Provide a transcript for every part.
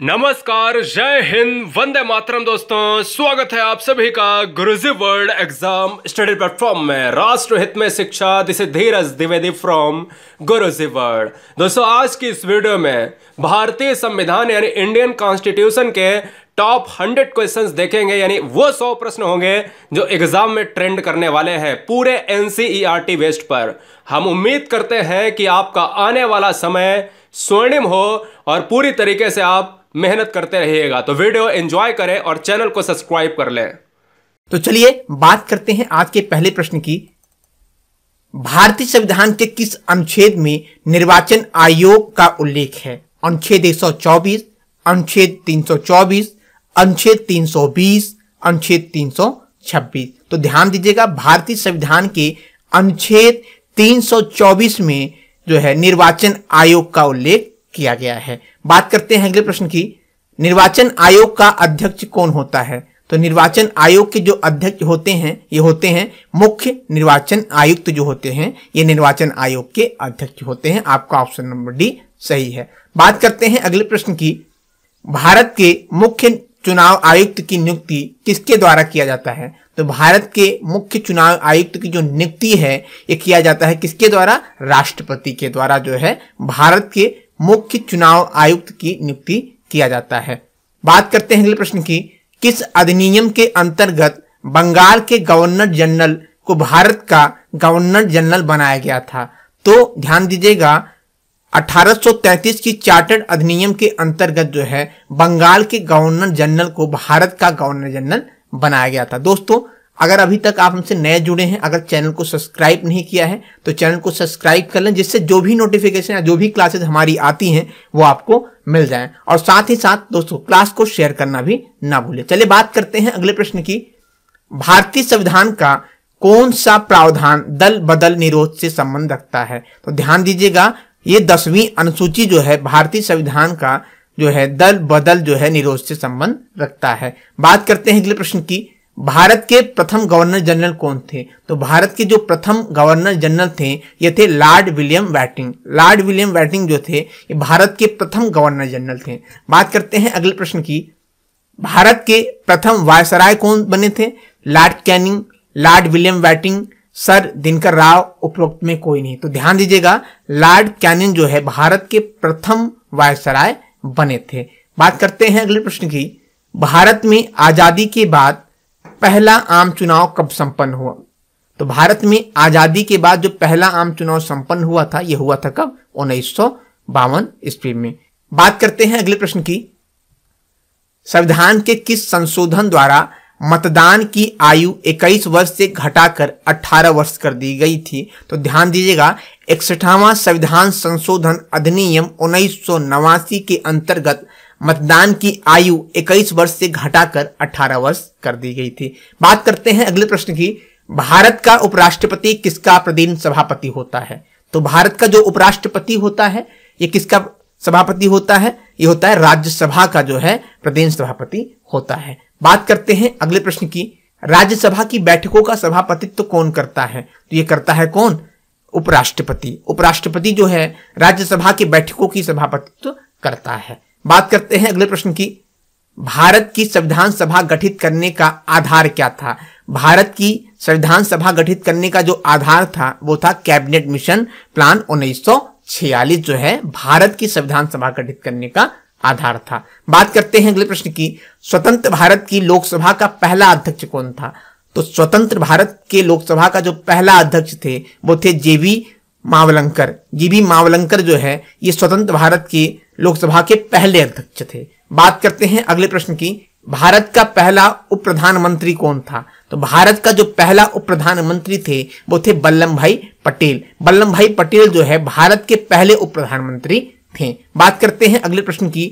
नमस्कार जय हिंद वंदे मातरम दोस्तों स्वागत है आप सभी का Guruji world exam study platform में राष्ट्रहित में शिक्षा दिसे धीरज द्विवेदी फ्रॉम गुरुजी वर्ल्ड दोस्तों आज की इस वीडियो में भारतीय संविधान यानी इंडियन कॉन्स्टिट्यूशन के टॉप हंड्रेड क्वेश्चन देखेंगे यानी वो सौ प्रश्न होंगे जो एग्जाम में ट्रेंड करने वाले हैं पूरे एनसीईआरटी वेस्ट e पर हम उम्मीद करते हैं कि आपका आने वाला समय स्वर्णिम हो और पूरी तरीके से आप मेहनत करते रहिएगा तो वीडियो एंजॉय करें और चैनल को सब्सक्राइब कर लें तो चलिए बात करते हैं आज के पहले प्रश्न की भारतीय संविधान के किस अनुच्छेद में निर्वाचन आयोग का उल्लेख है अनुच्छेद एक अनुच्छेद 324, अनुच्छेद 320, अनुच्छेद 326। तो ध्यान दीजिएगा भारतीय संविधान के अनुच्छेद 324 में जो है निर्वाचन आयोग का उल्लेख किया गया है बात करते हैं अगले प्रश्न की निर्वाचन आयोग का अध्यक्ष कौन होता है तो निर्वाचन आयोग के जो अध्यक्ष होते हैं ये होते हैं मुख्य निर्वाचन आयुक्त जो होते हैं ये निर्वाचन आयोग के अध्यक्ष होते हैं आपका ऑप्शन नंबर डी सही है बात करते हैं अगले प्रश्न की भारत के मुख्य चुनाव आयुक्त की नियुक्ति किसके द्वारा किया जाता है तो भारत के मुख्य चुनाव आयुक्त की जो नियुक्ति है ये किया जाता है किसके द्वारा राष्ट्रपति के द्वारा जो है भारत के मुख्य चुनाव आयुक्त की नियुक्ति किया जाता है बात करते हैं अगले प्रश्न की किस अधिनियम के अंतर्गत बंगाल के गवर्नर जनरल को भारत का गवर्नर जनरल बनाया गया था तो ध्यान दीजिएगा 1833 की चार्टर्ड अधिनियम के अंतर्गत जो है बंगाल के गवर्नर जनरल को भारत का गवर्नर जनरल बनाया गया था दोस्तों अगर अभी तक आप हमसे नए जुड़े हैं अगर चैनल को सब्सक्राइब नहीं किया है तो चैनल को सब्सक्राइब कर लें जिससे जो भी नोटिफिकेशन या जो भी क्लासेस हमारी आती हैं वो आपको मिल जाए और साथ ही साथ दोस्तों क्लास को शेयर करना भी ना भूलें चलिए बात करते हैं अगले प्रश्न की भारतीय संविधान का कौन सा प्रावधान दल बदल निरोध से संबंध रखता है तो ध्यान दीजिएगा ये दसवीं अनुसूची जो है भारतीय संविधान का जो है दल बदल जो है निरोध से संबंध रखता है बात करते हैं अगले प्रश्न की भारत के प्रथम गवर्नर जनरल कौन थे तो भारत के जो प्रथम गवर्नर जनरल थे ये थे Lord William Bentinck Lord William Bentinck जो थे ये भारत के प्रथम गवर्नर जनरल थे बात करते हैं अगले प्रश्न की भारत के प्रथम वायसराय कौन बने थे Lord Canning Lord William Bentinck sir Dinkar Rao उपरोक्त में कोई नहीं तो ध्यान दीजिएगा लॉर्ड कैनिंग जो है भारत के प्रथम वायसराय बने थे बात करते हैं अगले प्रश्न की भारत में आजादी के बाद पहला आम चुनाव कब संपन्न हुआ तो भारत में आजादी के बाद जो पहला आम चुनाव संपन्न हुआ था यह हुआ था कब उन्नीस सौ बावन ईस्वी में बात करते हैं अगले प्रश्न की संविधान के किस संशोधन द्वारा मतदान की आयु 21 वर्ष से घटाकर 18 वर्ष कर दी गई थी तो ध्यान दीजिएगा इकसठावा संविधान संशोधन अधिनियम उन्नीस के अंतर्गत मतदान की आयु 21 वर्ष से घटाकर 18 वर्ष कर दी गई थी बात करते हैं अगले प्रश्न की भारत का उपराष्ट्रपति किसका प्रदीन सभापति होता है तो भारत का जो उपराष्ट्रपति होता है ये किसका सभापति होता है ये होता है राज्यसभा का जो है प्रदीन सभापति होता है बात करते हैं अगले प्रश्न की राज्यसभा की बैठकों का सभापतित्व तो कौन करता है तो ये करता है कौन उपराष्ट्रपति उपराष्ट्रपति जो है राज्यसभा की बैठकों की सभापतित्व तो करता है बात करते हैं अगले प्रश्न की भारत की संविधान सभा गठित करने का आधार क्या था भारत की संविधान सभा गठित करने का जो आधार था वो था कैबिनेट मिशन प्लान उन्नीस जो है भारत की संविधान सभा गठित करने का आधार था बात करते हैं अगले प्रश्न की स्वतंत्र भारत की लोकसभा का पहला अध्यक्ष कौन था तो स्वतंत्र भारत के लोकसभा का जो पहला अध्यक्ष थे वो थे जेवी मावलंकर जीबी मावलंकर जो है ये स्वतंत्र भारत की लोकसभा के पहले अध्यक्ष थे बात करते हैं अगले प्रश्न की भारत का पहला उप प्रधानमंत्री कौन था तो भारत का जो पहला उप प्रधानमंत्री थे वो थे बल्लम भाई पटेल बल्लभ भाई पटेल जो है भारत के पहले उप प्रधानमंत्री थे बात करते हैं अगले प्रश्न की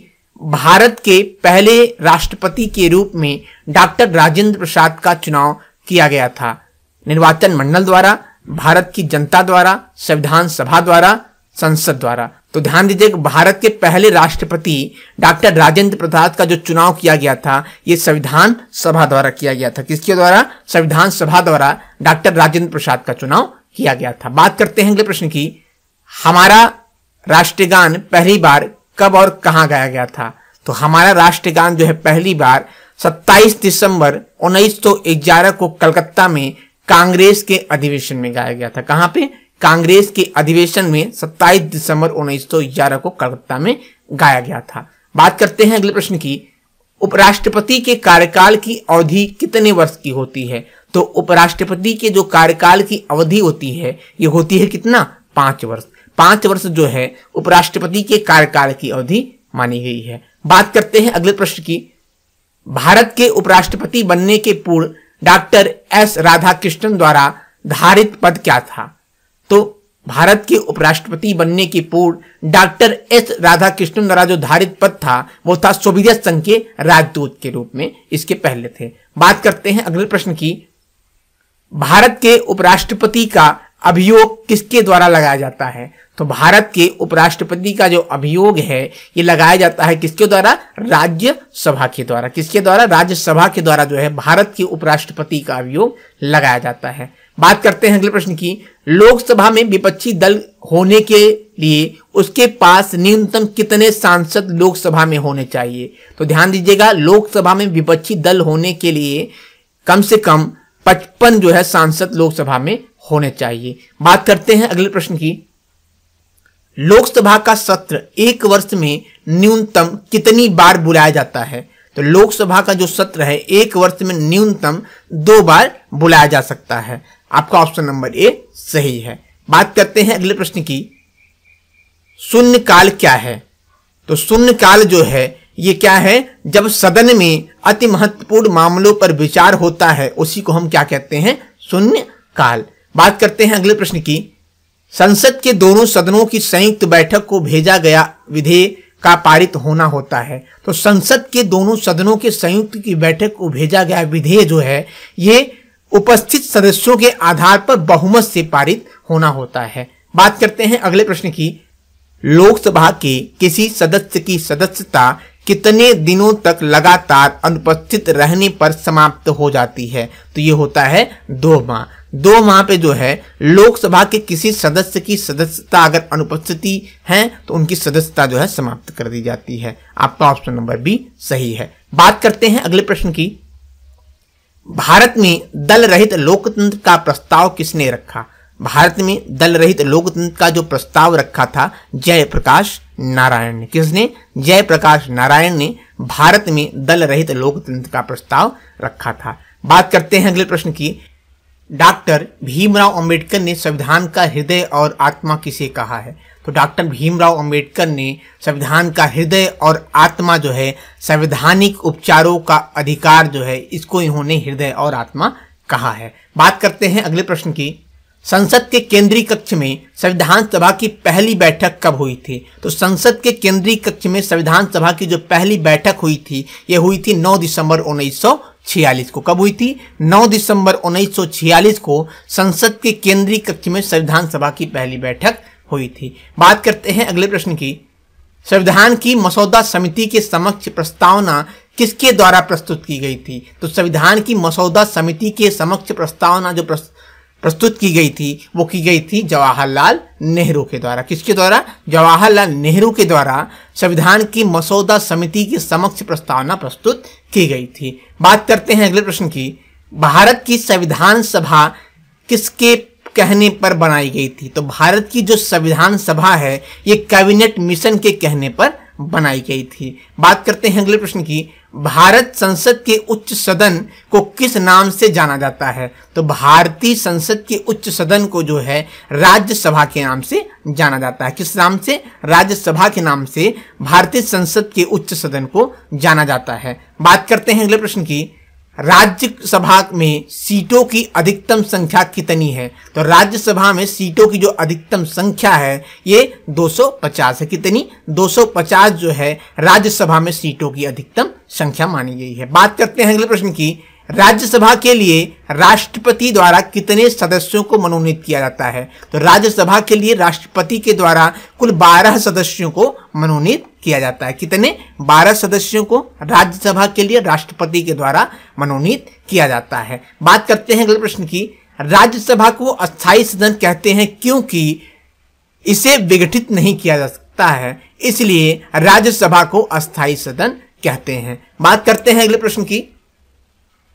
भारत के पहले राष्ट्रपति के रूप में डॉक्टर राजेंद्र प्रसाद का चुनाव किया गया था निर्वाचन मंडल द्वारा भारत की जनता द्वारा संविधान सभा द्वारा संसद द्वारा तो ध्यान दीजिए कि भारत के पहले राष्ट्रपति डॉक्टर राजेंद्र प्रसाद का जो चुनाव किया गया था ये संविधान सभा द्वारा किया गया था किसके द्वारा संविधान सभा द्वारा डॉक्टर राजेंद्र प्रसाद का चुनाव किया गया था बात करते हैं अगले प्रश्न की हमारा राष्ट्रगान पहली बार कब और कहा गाया गया था तो हमारा राष्ट्रगान जो है पहली बार 27 दिसंबर उन्नीस को कलकत्ता में कांग्रेस के अधिवेशन में गाया गया था कहां पे कांग्रेस के अधिवेशन में 27 दिसंबर 1911 को कलकत्ता में गाया गया था बात करते हैं अगले प्रश्न की उपराष्ट्रपति के कार्यकाल की अवधि कितने वर्ष की होती है तो उपराष्ट्रपति के जो कार्यकाल की अवधि होती है ये होती है कितना पांच वर्ष पांच वर्ष जो है उपराष्ट्रपति के कार्यकाल की अवधि मानी गई है बात करते हैं अगले प्रश्न की भारत के उपराष्ट्रपति बनने के पूर्व डॉक्टर एस राधाकृष्णन द्वारा धारित पद क्या था तो भारत के उपराष्ट्रपति बनने के पूर्व डॉक्टर एस राधाकृष्णन द्वारा जो धारित पद था वो था सोवियत संघ के राजदूत के रूप में इसके पहले थे बात करते हैं अगले प्रश्न की भारत के उपराष्ट्रपति का अभियोग किसके द्वारा लगाया जाता है तो भारत के उपराष्ट्रपति का जो अभियोग है ये लगाया जाता है किसके द्वारा राज्यसभा के द्वारा किसके द्वारा राज्यसभा के द्वारा जो है भारत के उपराष्ट्रपति का अभियोग लगाया जाता है बात करते हैं अगले प्रश्न की लोकसभा में विपक्षी दल होने के लिए उसके पास न्यूनतम कितने सांसद लोकसभा में होने चाहिए तो ध्यान दीजिएगा लोकसभा में विपक्षी दल होने के लिए कम से कम पचपन जो है सांसद लोकसभा में होने चाहिए बात करते हैं अगले प्रश्न की लोकसभा का सत्र एक वर्ष में न्यूनतम कितनी बार बुलाया जाता है तो लोकसभा का जो सत्र है एक वर्ष में न्यूनतम दो बार बुलाया जा सकता है आपका ऑप्शन नंबर ए सही है बात करते हैं अगले प्रश्न की शून्य काल क्या है तो शून्य काल जो है ये क्या है जब सदन में अति महत्वपूर्ण मामलों पर विचार होता है उसी को हम क्या कहते हैं शून्य काल बात करते हैं अगले प्रश्न की संसद के दोनों सदनों की संयुक्त बैठक को भेजा गया विधेयक का पारित होना होता है तो संसद के दोनों सदनों के संयुक्त की बैठक को भेजा गया विधेयक जो है ये उपस्थित सदस्यों के आधार पर बहुमत से पारित होना होता है बात करते हैं अगले प्रश्न की लोकसभा के किसी सदस्य की सदस्यता कितने दिनों तक लगातार अनुपस्थित रहने पर समाप्त हो जाती है तो ये होता है दो माह दो माह पे जो है लोकसभा के किसी सदस्य की सदस्यता अगर अनुपस्थिति है तो उनकी सदस्यता जो है समाप्त कर दी जाती है आपका ऑप्शन नंबर बी सही है बात करते हैं अगले प्रश्न की भारत में दल रहित लोकतंत्र का प्रस्ताव किसने रखा भारत में दल रहित लोकतंत्र का जो प्रस्ताव रखा था जयप्रकाश नारायण ने किसने जयप्रकाश नारायण ने भारत में दल रहित लोकतंत्र का प्रस्ताव रखा था बात करते हैं अगले प्रश्न की डॉक्टर भीमराव अंबेडकर ने संविधान का हृदय और आत्मा किसे कहा है तो डॉक्टर भीमराव अंबेडकर ने संविधान का हृदय और आत्मा जो है संवैधानिक उपचारों का अधिकार जो है इसको इन्होंने हृदय और आत्मा कहा है बात करते हैं अगले प्रश्न की संसद के केंद्रीय कक्ष में संविधान सभा की पहली बैठक कब हुई थी तो संसद के केंद्रीय कक्ष में संविधान सभा की जो पहली बैठक हुई थी ये हुई थी 9 दिसंबर 1946 को कब हुई थी 9 दिसंबर 1946 को संसद के केंद्रीय कक्ष में संविधान सभा की पहली बैठक हुई थी बात करते हैं अगले प्रश्न की संविधान की मसौदा समिति के समक्ष प्रस्तावना किसके द्वारा प्रस्तुत की गई थी तो संविधान की मसौदा समिति के समक्ष प्रस्तावना जो प्रस्त... प्रस्तुत की गई थी वो की गई थी जवाहरलाल नेहरू के द्वारा किसके द्वारा जवाहरलाल नेहरू के द्वारा संविधान की मसौदा समिति के समक्ष प्रस्तावना प्रस्तुत की गई थी बात करते हैं अगले प्रश्न की भारत की संविधान सभा किसके कहने पर बनाई गई थी तो भारत की जो संविधान सभा है ये कैबिनेट मिशन के कहने पर बनाई गई थी बात करते हैं अगले प्रश्न की भारत संसद के उच्च सदन को किस नाम से जाना जाता है तो भारतीय संसद के उच्च सदन को जो है राज्यसभा के नाम से जाना जाता है किस नाम से राज्यसभा के नाम से भारतीय संसद के उच्च सदन को जाना जाता है बात करते हैं अगले प्रश्न की राज्यसभा में सीटों की अधिकतम संख्या कितनी है तो राज्यसभा में सीटों की जो अधिकतम संख्या है ये 250 है कितनी 250 जो है राज्यसभा में सीटों की अधिकतम संख्या मानी गई है बात करते हैं अगले प्रश्न की राज्यसभा के लिए राष्ट्रपति द्वारा कितने सदस्यों को मनोनीत किया जाता है तो राज्यसभा के लिए राष्ट्रपति के द्वारा कुल 12 सदस्यों को मनोनीत किया जाता है कितने 12 सदस्यों को राज्यसभा के लिए राष्ट्रपति के द्वारा मनोनीत किया जाता है बात करते हैं अगले प्रश्न की राज्यसभा को अस्थायी सदन कहते हैं क्योंकि इसे विघटित नहीं किया जा सकता है इसलिए राज्यसभा को अस्थायी सदन कहते हैं बात करते हैं अगले प्रश्न की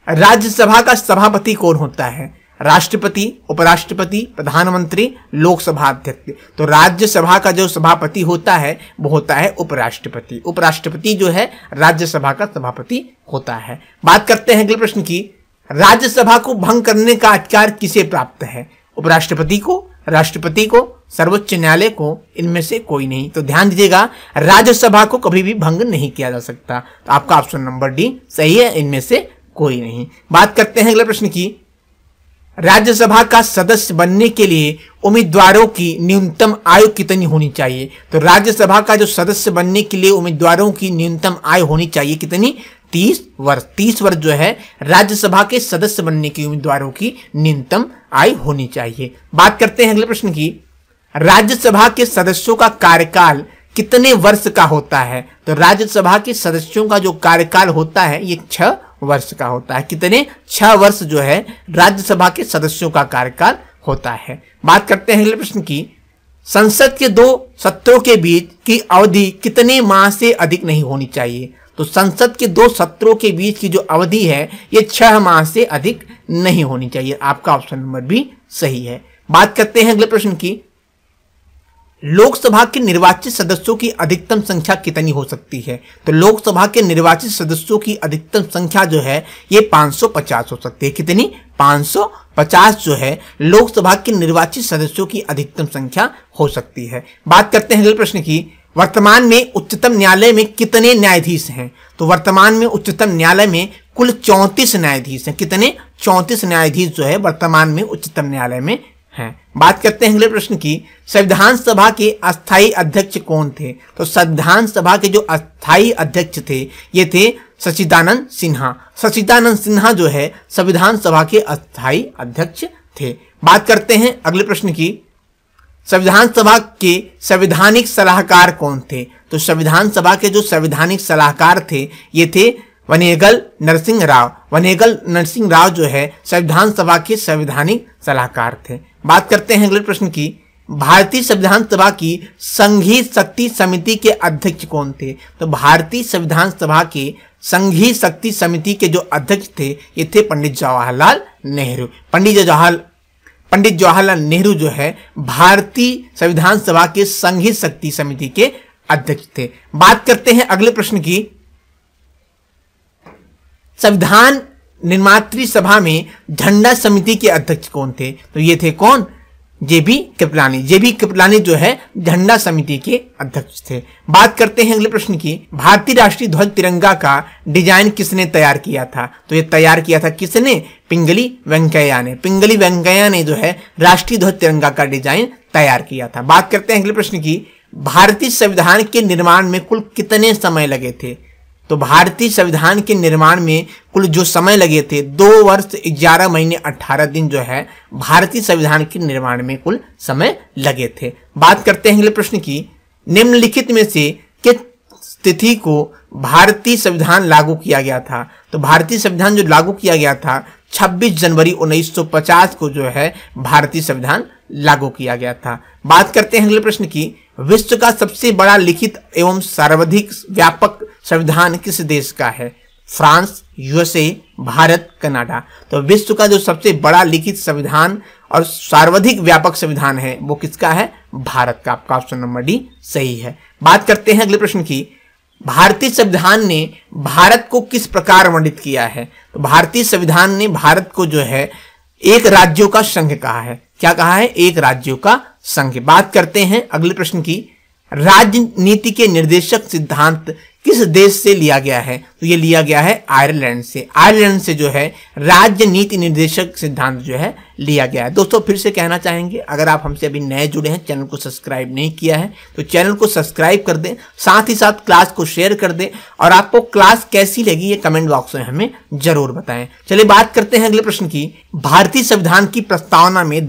राज्यसभा का सभापति कौन होता है राष्ट्रपति उपराष्ट्रपति प्रधानमंत्री लोकसभा अध्यक्ष तो राज्यसभा का जो सभापति होता है वो होता है उपराष्ट्रपति उपराष्ट्रपति जो है राज्यसभा का सभापति होता है बात करते हैं अगले प्रश्न की राज्यसभा को भंग करने का अधिकार किसे प्राप्त है उपराष्ट्रपति को राष्ट्रपति को सर्वोच्च न्यायालय को इनमें से कोई नहीं तो ध्यान दीजिएगा राज्यसभा को कभी भी भंग नहीं किया जा सकता तो आपका ऑप्शन नंबर डी सही है इनमें से कोई नहीं बात करते हैं अगले प्रश्न की राज्यसभा का सदस्य बनने के लिए उम्मीदवारों की न्यूनतम आयु कितनी होनी चाहिए तो राज्यसभा का जो सदस्य बनने के लिए उम्मीदवारों की न्यूनतम आय होनी चाहिए कितनी तीस वर्ष तीस वर्ष जो है राज्यसभा के सदस्य बनने के उम्मीदवारों की न्यूनतम आय होनी चाहिए बात करते हैं अगले प्रश्न की राज्यसभा के सदस्यों का कार्यकाल कितने वर्ष का होता है तो राज्यसभा के सदस्यों का जो कार्यकाल होता है ये छह वर्ष का होता है कितने छह वर्ष जो है राज्यसभा के सदस्यों का कार्यकाल होता है बात करते हैं अगले प्रश्न की संसद के दो सत्रों के बीच की अवधि कितने माह से अधिक नहीं होनी चाहिए तो संसद के दो सत्रों के बीच की जो अवधि है ये छह माह से अधिक नहीं होनी चाहिए आपका ऑप्शन नंबर भी सही है बात करते हैं अगले प्रश्न की लोकसभा के निर्वाचित सदस्यों की अधिकतम संख्या कितनी हो सकती है तो लोकसभा के निर्वाचित सदस्यों की अधिकतम संख्या जो है ये 550 हो सकती है कितनी 550 जो है लोकसभा के निर्वाचित सदस्यों की अधिकतम संख्या हो सकती है बात करते हैं अगले प्रश्न की वर्तमान में उच्चतम न्यायालय में कितने न्यायाधीश हैं तो वर्तमान में उच्चतम न्यायालय में कुल चौंतीस न्यायाधीश हैं कितने चौंतीस न्यायाधीश जो है वर्तमान में उच्चतम न्यायालय में बात करते हैं अगले प्रश्न की संविधान सभा के अस्थाई अध्यक्ष कौन थे तो संविधान सभा के जो अस्थाई अध्यक्ष थे ये थे सचिदानंद सिन्हा सचिदानंद सिन्हा जो है संविधान सभा के अस्थाई अध्यक्ष थे बात करते हैं अगले प्रश्न की संविधान सभा के संवैधानिक सलाहकार कौन थे तो संविधान सभा के जो संवैधानिक सलाहकार थे ये थे वनेगल नरसिंह राव वनेगल नरसिंह राव जो है संविधान सभा के संवैधानिक सलाहकार थे बात करते हैं अगले प्रश्न की भारतीय संविधान सभा की संघीय शक्ति समिति के अध्यक्ष कौन थे तो भारतीय संविधान सभा के संघीय शक्ति समिति के जो अध्यक्ष थे ये थे पंडित जवाहरलाल नेहरू पंडित जवाहर पंडित जवाहरलाल नेहरू जो है भारतीय संविधान सभा के संघीय शक्ति समिति के अध्यक्ष थे बात करते हैं अगले प्रश्न की संविधान निर्मात्री सभा में झंडा समिति के अध्यक्ष कौन थे तो ये थे कौन जेबी कृपलानी जेबी कृपलानी जो है झंडा समिति के अध्यक्ष थे बात करते हैं अगले प्रश्न की भारतीय राष्ट्रीय ध्वज तिरंगा का डिजाइन किसने तैयार किया था तो ये तैयार किया था किसने पिंगली वेंकैया ने पिंगली वेंकैया ने जो है राष्ट्रीय ध्वज तिरंगा का डिजाइन तैयार किया था बात करते हैं अगले प्रश्न की भारतीय संविधान के निर्माण में कुल कितने समय लगे थे तो भारतीय संविधान के निर्माण में कुल जो समय लगे थे दो वर्ष ग्यारह महीने अट्ठारह दिन जो है भारतीय संविधान के निर्माण में कुल समय लगे थे बात करते हैं अगले प्रश्न की निम्नलिखित में से किस तिथि को भारतीय संविधान लागू किया गया था तो भारतीय संविधान जो लागू किया गया था 26 जनवरी 1950 को जो है भारतीय संविधान लागू किया गया था बात करते हैं अगले प्रश्न की विश्व का सबसे बड़ा लिखित एवं सर्वाधिक व्यापक संविधान किस देश का है फ्रांस यूएसए भारत कनाडा तो विश्व का जो सबसे बड़ा लिखित संविधान और सर्वाधिक व्यापक संविधान है वो किसका है भारत का आपका ऑप्शन नंबर डी सही है बात करते हैं अगले प्रश्न की भारतीय संविधान ने भारत को किस प्रकार वर्णित किया है तो भारतीय संविधान ने भारत को जो है एक राज्यों का संघ कहा है क्या कहा है एक राज्यों का संघ बात करते हैं अगले प्रश्न की राजनीति के निर्देशक सिद्धांत किस देश से लिया गया है तो ये लिया गया है आयरलैंड से आयरलैंड से जो है राज्य नीति निर्देशक सिद्धांत जो है लिया गया है दोस्तों फिर से कहना चाहेंगे अगर आप हमसे अभी नए जुड़े हैं चैनल को सब्सक्राइब नहीं किया है तो चैनल को सब्सक्राइब कर दें साथ ही साथ क्लास को शेयर कर दें और आपको क्लास कैसी लगी ये कमेंट बॉक्स में हमें जरूर बताएं चलिए बात करते हैं अगले प्रश्न की भारतीय संविधान की प्रस्तावना में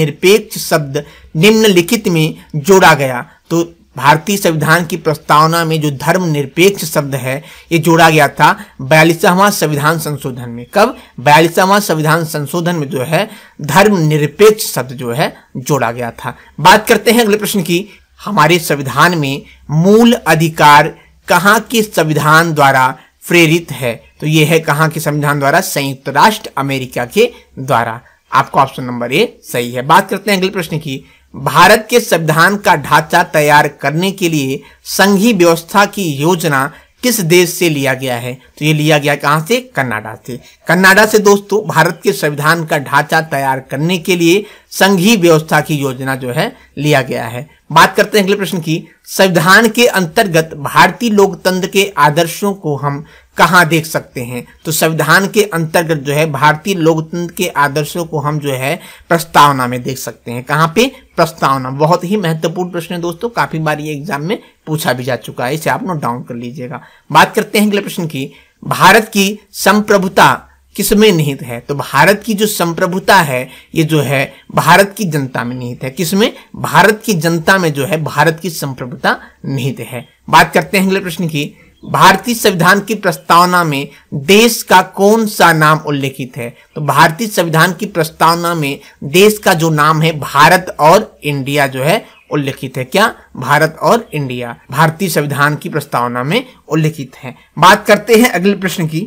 निरपेक्ष शब्द निम्नलिखित में जोड़ा गया तो भारतीय संविधान की प्रस्तावना में जो धर्म निरपेक्ष शब्द है ये जोड़ा गया था बयालीसवा संविधान संशोधन में कब बयालीसवा संविधान संशोधन में जो है धर्म निरपेक्ष शब्द जो है जोड़ा गया था बात करते हैं अगले प्रश्न की हमारे संविधान में मूल अधिकार कहाँ के संविधान द्वारा प्रेरित है तो ये है कहाँ के संविधान द्वारा संयुक्त राष्ट्र अमेरिका के द्वारा आपका ऑप्शन नंबर ए सही है बात करते हैं अगले प्रश्न की भारत के संविधान का ढांचा तैयार करने के लिए संघी व्यवस्था की योजना किस देश से लिया गया है तो ये लिया गया कहाँ से कनाडा से कनाडा से दोस्तों भारत के संविधान का ढांचा तैयार करने के लिए संघीय व्यवस्था की योजना जो है लिया गया है बात करते हैं अगले प्रश्न की संविधान के अंतर्गत भारतीय लोकतंत्र के आदर्शों को हम कहाँ देख सकते हैं तो संविधान के अंतर्गत जो है भारतीय लोकतंत्र के आदर्शों को हम जो है प्रस्तावना में देख सकते हैं कहाँ पे प्रस्तावना बहुत ही महत्वपूर्ण प्रश्न है दोस्तों काफी बार ये एग्जाम में पूछा भी जा चुका है इसे आप नोट डाउन कर लीजिएगा बात करते हैं अगले प्रश्न की भारत की संप्रभुता किसमें निहित है तो भारत की जो संप्रभुता है ये जो है भारत की जनता में निहित है किसमें भारत की जनता में जो है भारत की संप्रभुता निहित है बात करते हैं अगले प्रश्न की भारतीय संविधान की प्रस्तावना में देश का कौन सा नाम उल्लेखित है तो भारतीय संविधान की प्रस्तावना में देश का जो नाम है भारत और इंडिया जो है उल्लेखित है क्या भारत और इंडिया भारतीय संविधान की प्रस्तावना में उल्लेखित है बात करते हैं अगले प्रश्न की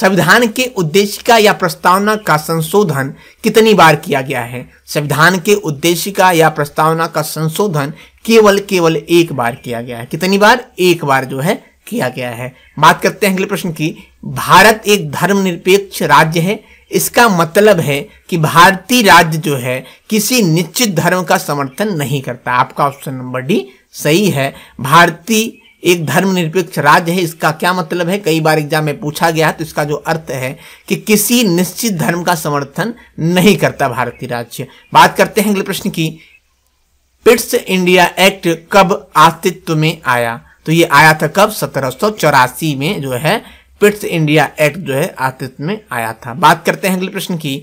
संविधान के का या प्रस्तावना का संशोधन कितनी बार किया गया है संविधान के का या प्रस्तावना का संशोधन केवल केवल एक बार किया गया है कितनी बार एक बार जो है किया गया है बात करते हैं अगले प्रश्न की भारत एक धर्मनिरपेक्ष राज्य है इसका मतलब है कि भारतीय राज्य जो है किसी निश्चित धर्म का समर्थन नहीं करता आपका ऑप्शन नंबर डी सही है भारतीय एक धर्मनिरपेक्ष राज्य है इसका क्या मतलब है कई बार एग्जाम में पूछा गया तो इसका जो अर्थ है कि किसी निश्चित धर्म का समर्थन नहीं करता भारतीय राज्य बात करते हैं अगले प्रश्न की पिट्स इंडिया एक्ट कब अस्तित्व में आया तो ये आया था कब सत्रह में जो है पिट्स इंडिया एक्ट जो है अस्तित्व में आया था बात करते हैं अगले प्रश्न की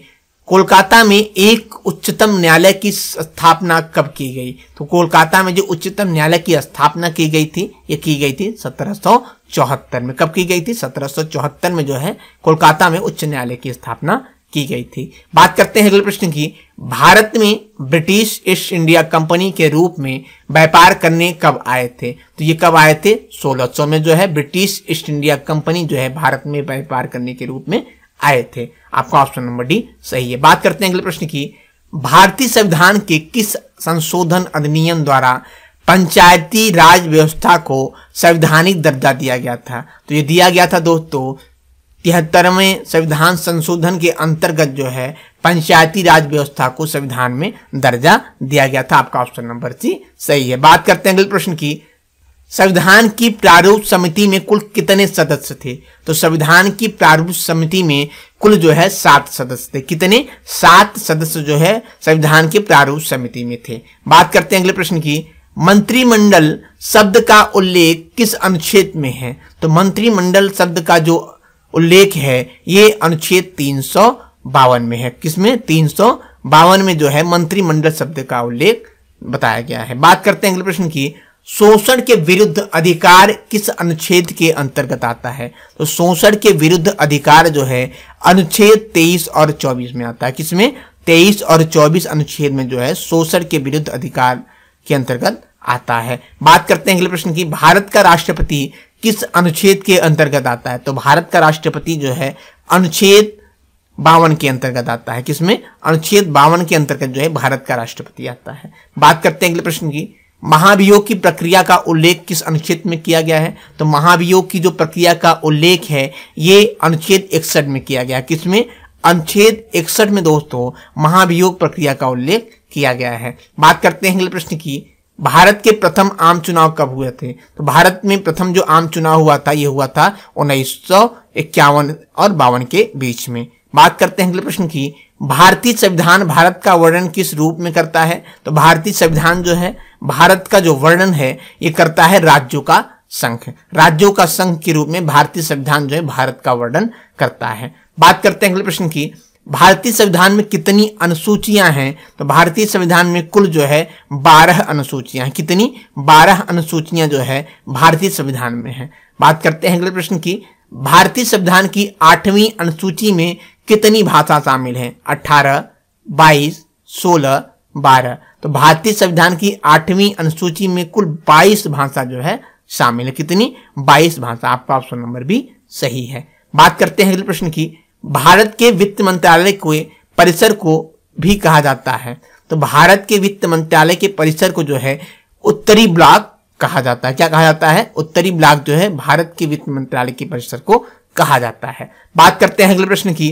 कोलकाता में एक उच्चतम न्यायालय की स्थापना कब की गई तो कोलकाता में जो उच्चतम न्यायालय की स्थापना की गई थी ये की गई थी सत्रह में कब की गई थी सत्रह में जो है कोलकाता में उच्च न्यायालय की स्थापना की गई थी बात करते हैं अगले प्रश्न की भारत में ब्रिटिश ईस्ट इंडिया कंपनी के रूप में व्यापार करने कब आए थे तो ये कब आए थे 1600 में जो है ब्रिटिश ईस्ट इंडिया कंपनी जो है भारत में व्यापार करने के रूप में आए थे आपका ऑप्शन नंबर डी सही है बात करते हैं अगले प्रश्न की भारतीय संविधान के किस संशोधन अधिनियम द्वारा पंचायती राज व्यवस्था को संवैधानिक दर्जा दिया गया था तो ये दिया गया था दोस्तों तिहत्तरवें संविधान संशोधन के अंतर्गत जो है पंचायती राज व्यवस्था को संविधान में दर्जा दिया गया था आपका ऑप्शन नंबर सी सही है बात करते हैं अगले प्रश्न की संविधान की प्रारूप समिति में कुल कितने सदस्य थे तो संविधान की प्रारूप समिति में कुल जो है सात सदस्य थे कितने सात सदस्य जो है संविधान की प्रारूप समिति में थे बात करते हैं अगले प्रश्न की मंत्रिमंडल शब्द का उल्लेख किस अनुच्छेद में है तो मंत्रिमंडल शब्द का जो उल्लेख है ये अनुच्छेद तीन बावन में है किसमें तीन सौ बावन में जो है मंत्रिमंडल शब्द का उल्लेख बताया गया है बात करते हैं अगले प्रश्न की शोषण के विरुद्ध अधिकार किस अनुच्छेद के अंतर्गत आता है तो शोषण के विरुद्ध अधिकार जो है अनुच्छेद 23 और 24 में आता है किसमें 23 और 24 अनुच्छेद में जो है शोषण के विरुद्ध अधिकार के अंतर्गत आता है बात करते हैं अगले प्रश्न की भारत का राष्ट्रपति किस अनुच्छेद के अंतर्गत आता है तो भारत का राष्ट्रपति जो है अनुच्छेद बावन के अंतर्गत आता है किसमें अनुच्छेद बावन के अंतर्गत जो है भारत का राष्ट्रपति आता है बात करते हैं अगले प्रश्न की महाभियोग की प्रक्रिया का उल्लेख किस अनुच्छेद में किया गया है तो महाभियोग की जो प्रक्रिया का उल्लेख है ये अनुच्छेद इकसठ में किया गया किसमें अनुच्छेद इकसठ में दोस्तों महाभियोग प्रक्रिया का उल्लेख किया गया है बात करते हैं अगले प्रश्न की भारत के प्रथम आम चुनाव कब हुए थे तो भारत में प्रथम जो आम चुनाव हुआ था यह हुआ था उन्नीस और बावन के बीच में बात करते हैं अगले प्रश्न की भारतीय संविधान भारत का वर्णन किस रूप में करता है तो भारतीय संविधान जो है भारत का जो वर्णन है ये करता है राज्यों का संघ राज्यों का संघ के रूप में भारतीय संविधान जो है भारत का वर्णन करता है बात करते हैं अगले प्रश्न की भारतीय संविधान में कितनी अनुसूचियां हैं तो भारतीय संविधान में कुल जो है बारह अनुसूचियां हैं कितनी बारह अनुसूचियां जो है भारतीय संविधान में है बात करते हैं अगले प्रश्न की भारतीय संविधान की आठवीं अनुसूची में कितनी भाषा शामिल है अठारह बाईस सोलह बारह तो भारतीय संविधान की आठवीं अनुसूची में कुल बाईस भाषा जो है शामिल है कितनी बाईस भाषा आपका ऑप्शन नंबर भी सही है बात करते हैं अगले प्रश्न की भारत के वित्त मंत्रालय के परिसर को भी कहा जाता है तो भारत के वित्त मंत्रालय के परिसर को जो है उत्तरी ब्लॉक कहा जाता है क्या कहा जाता है उत्तरी ब्लॉक जो है भारत के वित्त मंत्रालय के परिसर को कहा जाता है बात करते हैं अगले प्रश्न की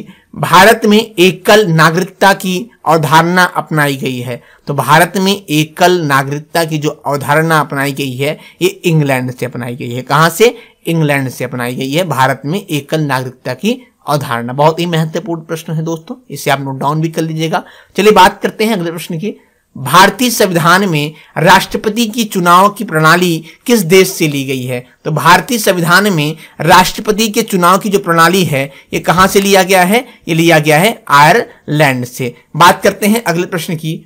भारत में एकल नागरिकता की अवधारणा अपनाई गई है तो भारत में एकल नागरिकता की जो अवधारणा अपनाई गई है ये इंग्लैंड से अपनाई गई है कहां से इंग्लैंड से अपनाई गई है भारत में एकल नागरिकता की अवधारणा बहुत ही महत्वपूर्ण प्रश्न है दोस्तों इसे आप नोट डाउन भी कर लीजिएगा चलिए बात करते हैं अगले प्रश्न की भारतीय संविधान में राष्ट्रपति की चुनाव की प्रणाली किस देश से ली गई है तो भारतीय संविधान में राष्ट्रपति के चुनाव की जो प्रणाली है ये कहां से लिया गया है ये लिया गया है आयरलैंड से बात करते हैं अगले प्रश्न की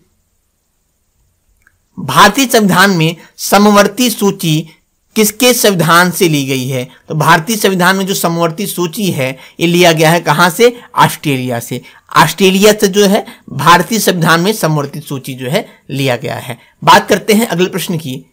भारतीय संविधान में समवर्ती सूची किसके संविधान से ली गई है तो भारतीय संविधान में जो समवर्ती सूची है ये लिया गया है कहाँ से ऑस्ट्रेलिया से ऑस्ट्रेलिया से जो है भारतीय संविधान में समवर्ती सूची जो है लिया गया है बात करते हैं अगले प्रश्न की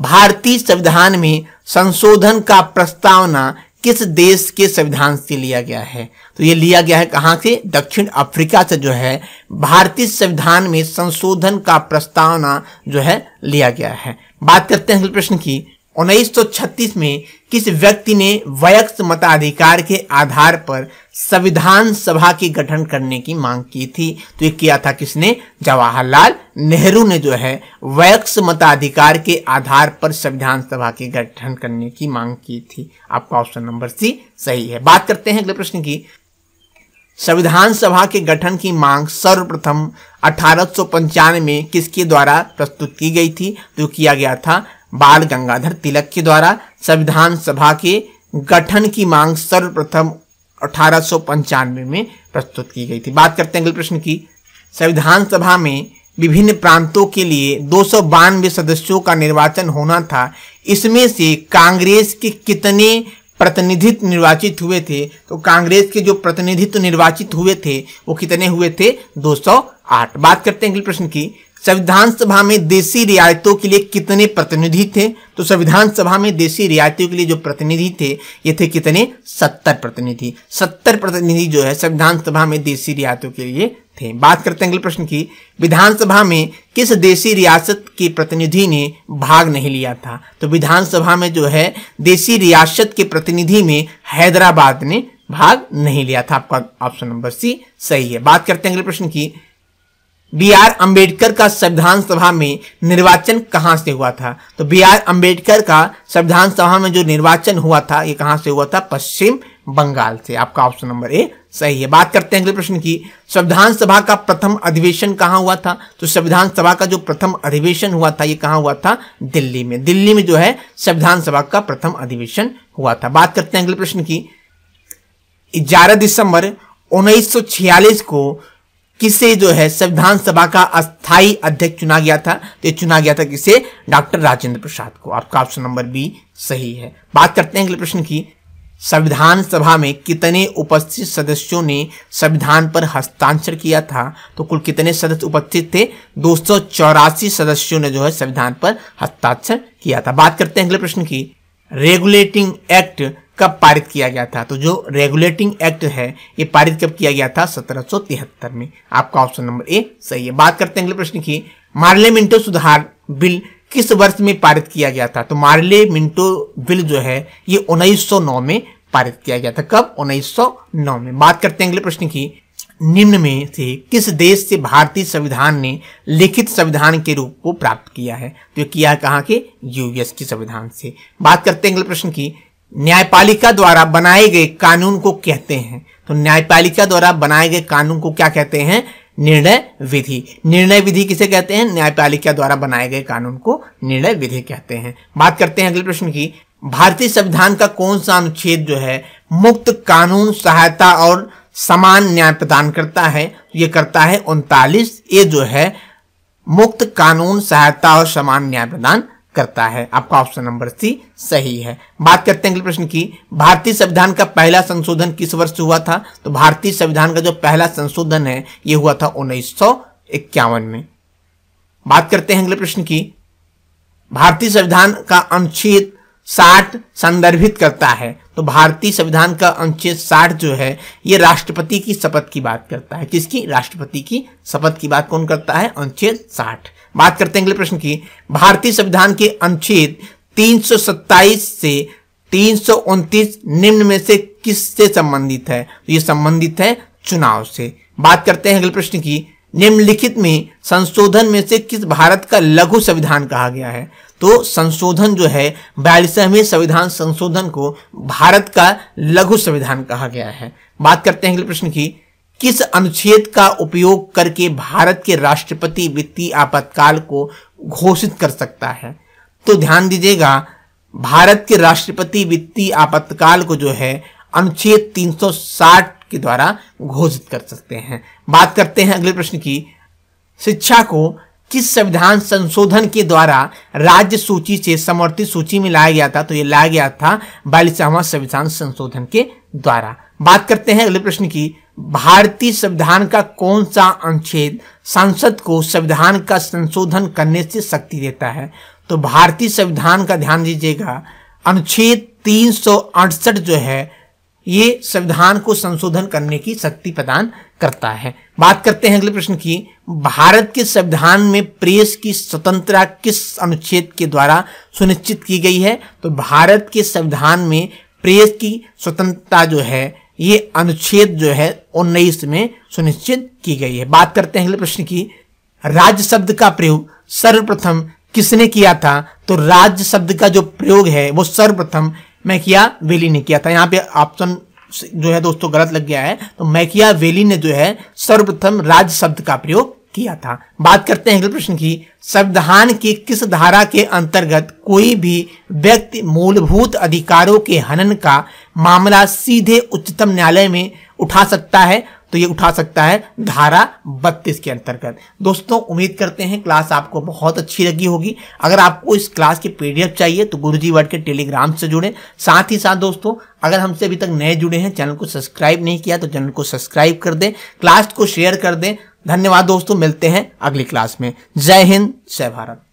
भारतीय संविधान में संशोधन का प्रस्तावना किस देश के संविधान से लिया गया है तो ये लिया गया है कहाँ से दक्षिण अफ्रीका से जो है भारतीय संविधान में संशोधन का प्रस्तावना जो है लिया गया है बात करते हैं अगले प्रश्न की 1936 में किस व्यक्ति ने वयस्क मताधिकार के आधार पर संविधान सभा के गठन करने की मांग की थी तो ये किया था किसने जवाहरलाल नेहरू ने जो है वयक्स मताधिकार के आधार पर संविधान सभा के गठन करने की मांग की थी आपका ऑप्शन नंबर सी सही है बात करते हैं अगले प्रश्न की संविधान सभा के गठन की मांग सर्वप्रथम अठारह में किसके द्वारा प्रस्तुत की गई थी तो किया गया था बाल गंगाधर तिलक के द्वारा संविधान सभा के गठन की मांग सर्वप्रथम अठारह में प्रस्तुत की गई थी बात करते हैं अगले प्रश्न की संविधान सभा में विभिन्न प्रांतों के लिए दो सदस्यों का निर्वाचन होना था इसमें से कांग्रेस के कितने प्रतिनिधित्व निर्वाचित हुए थे तो कांग्रेस के जो प्रतिनिधित्व निर्वाचित हुए थे वो कितने हुए थे 208 बात करते हैं अगले प्रश्न की संविधान सभा में देशी रियायतों के लिए कितने प्रतिनिधि थे तो संविधान सभा में देशी रियायतों के लिए जो प्रतिनिधि थे ये थे कितने सत्तर प्रतिनिधि सत्तर प्रतिनिधि जो है संविधान सभा में देशी रियायतों के लिए थे बात करते हैं अगले प्रश्न की विधानसभा में किस देशी रियासत के प्रतिनिधि ने भाग नहीं लिया था तो विधानसभा में जो है देशी रियासत के प्रतिनिधि में हैदराबाद ने भाग नहीं लिया था आपका ऑप्शन नंबर सी सही है बात करते हैं अगले प्रश्न की बी आर अम्बेडकर का संविधान सभा में निर्वाचन कहाँ से हुआ था तो बी आर अम्बेडकर का संविधान सभा में जो निर्वाचन हुआ था ये कहाँ से हुआ था पश्चिम बंगाल से आपका ऑप्शन नंबर ए सही है बात करते हैं अगले प्रश्न की संविधान सभा का प्रथम अधिवेशन कहाँ हुआ था तो संविधान सभा का जो प्रथम अधिवेशन हुआ था ये कहाँ हुआ था दिल्ली में दिल्ली में जो है संविधान सभा का प्रथम अधिवेशन हुआ था बात करते हैं अगले प्रश्न की ग्यारह दिसंबर उन्नीस को किसे जो है संविधान सभा का अस्थाई अध्यक्ष चुना गया था तो चुना गया था किसे डॉक्टर राजेंद्र प्रसाद को आपका ऑप्शन नंबर बी सही है बात करते हैं अगले प्रश्न की संविधान सभा में कितने उपस्थित सदस्यों ने संविधान पर हस्ताक्षर किया था तो कुल कितने सदस्य उपस्थित थे दो सदस्यों ने जो है संविधान पर हस्ताक्षर किया था बात करते हैं अगले प्रश्न की रेगुलेटिंग एक्ट कब पारित किया गया था तो जो रेगुलेटिंग एक्ट है ये पारित कब किया गया था सत्रह में आपका ऑप्शन नंबर ए सही है बात करते हैं अगले प्रश्न की मार्ले मिंटो सुधार बिल किस वर्ष में पारित किया गया था तो मार्ले मिंटो बिल जो है ये 1909 में पारित किया गया था कब 1909 में बात करते हैं अगले प्रश्न की निम्न में से किस देश से भारतीय संविधान ने लिखित संविधान के रूप को प्राप्त किया है तो किया कहाँ के यूएस की संविधान से बात करते हैं अगले प्रश्न की न्यायपालिका द्वारा बनाए गए कानून को कहते हैं तो न्यायपालिका द्वारा बनाए गए कानून को क्या कहते हैं निर्णय विधि निर्णय विधि किसे कहते हैं न्यायपालिका द्वारा बनाए गए कानून को निर्णय विधि कहते हैं बात करते हैं अगले प्रश्न की भारतीय संविधान का कौन सा अनुच्छेद जो है मुक्त कानून सहायता और समान न्याय प्रदान करता है ये करता है उनतालीस ये जो है मुक्त कानून सहायता और समान न्याय प्रदान करता है आपका ऑप्शन नंबर सी सही है बात करते हैं अगले प्रश्न की भारतीय संविधान का पहला संशोधन किस वर्ष हुआ था तो भारतीय संविधान का जो पहला संशोधन है ये हुआ था उन्नीस में बात करते हैं अगले प्रश्न की भारतीय संविधान का अनुच्छेद साठ संदर्भित करता है तो भारतीय संविधान का अनुच्छेद साठ जो है ये राष्ट्रपति की शपथ की बात करता है किसकी राष्ट्रपति की शपथ की बात कौन करता है अनुच्छेद साठ बात करते हैं अगले प्रश्न की भारतीय संविधान के अनुच्छेद तीन से तीन निम्न में से किससे संबंधित है तो ये संबंधित है चुनाव से बात करते हैं अगले प्रश्न की निम्नलिखित में संशोधन में से किस भारत का लघु संविधान कहा गया है तो संशोधन जो है बयालीसवें संविधान संशोधन को भारत का लघु संविधान कहा गया है बात करते हैं अगले प्रश्न की किस अनुच्छेद का उपयोग करके भारत के राष्ट्रपति वित्तीय आपातकाल को घोषित कर सकता है तो ध्यान दीजिएगा भारत के राष्ट्रपति वित्तीय आपातकाल को जो है अनुच्छेद 360 के द्वारा घोषित कर सकते हैं बात करते हैं अगले प्रश्न की शिक्षा को किस संविधान संशोधन के द्वारा राज्य सूची से समर्थित सूची में लाया गया था तो ये लाया गया था बयालीसवां संविधान संशोधन के द्वारा बात करते हैं अगले प्रश्न की भारतीय संविधान का कौन सा अनुच्छेद सांसद को संविधान का संशोधन करने से शक्ति देता है तो भारतीय संविधान का ध्यान दीजिएगा अनुच्छेद तीन जो है ये संविधान को संशोधन करने की शक्ति प्रदान करता है बात करते हैं अगले प्रश्न की भारत के संविधान में प्रेस की स्वतंत्रता किस अनुच्छेद के द्वारा सुनिश्चित की गई है तो भारत के संविधान में प्रेस की स्वतंत्रता जो है ये अनुच्छेद जो है उन्नीस में सुनिश्चित की गई है बात करते हैं अगले प्रश्न की राज्य शब्द का प्रयोग सर्वप्रथम किसने किया था तो राज्य शब्द का जो प्रयोग है वो सर्वप्रथम मैकिया वेली ने किया था यहाँ पे ऑप्शन जो है दोस्तों गलत लग गया है तो मैकिया वेली ने जो है सर्वप्रथम राज शब्द का प्रयोग किया था बात करते हैं अगले प्रश्न की संविधान की किस धारा के अंतर्गत कोई भी व्यक्ति मूलभूत अधिकारों के हनन का मामला सीधे उच्चतम न्यायालय में उठा सकता है तो ये उठा सकता है धारा बत्तीस के अंतर्गत दोस्तों उम्मीद करते हैं क्लास आपको बहुत अच्छी लगी होगी अगर आपको इस क्लास की पीडीएफ चाहिए तो गुरुजी वर्ड के टेलीग्राम से जुड़े साथ ही साथ दोस्तों अगर हमसे अभी तक नए जुड़े हैं चैनल को सब्सक्राइब नहीं किया तो चैनल को सब्सक्राइब कर दें क्लास को शेयर कर दें धन्यवाद दोस्तों मिलते हैं अगली क्लास में जय हिंद जय भारत